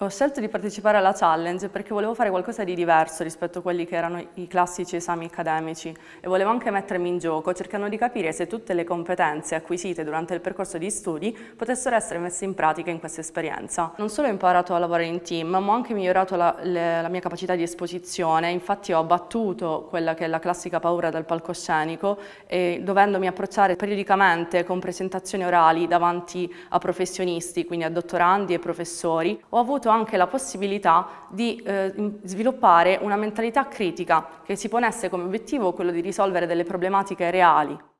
Ho scelto di partecipare alla challenge perché volevo fare qualcosa di diverso rispetto a quelli che erano i classici esami accademici e volevo anche mettermi in gioco cercando di capire se tutte le competenze acquisite durante il percorso di studi potessero essere messe in pratica in questa esperienza. Non solo ho imparato a lavorare in team ma ho anche migliorato la, le, la mia capacità di esposizione, infatti ho battuto quella che è la classica paura dal palcoscenico e dovendomi approcciare periodicamente con presentazioni orali davanti a professionisti, quindi a dottorandi e professori, ho avuto avuto anche la possibilità di eh, sviluppare una mentalità critica che si ponesse come obiettivo quello di risolvere delle problematiche reali.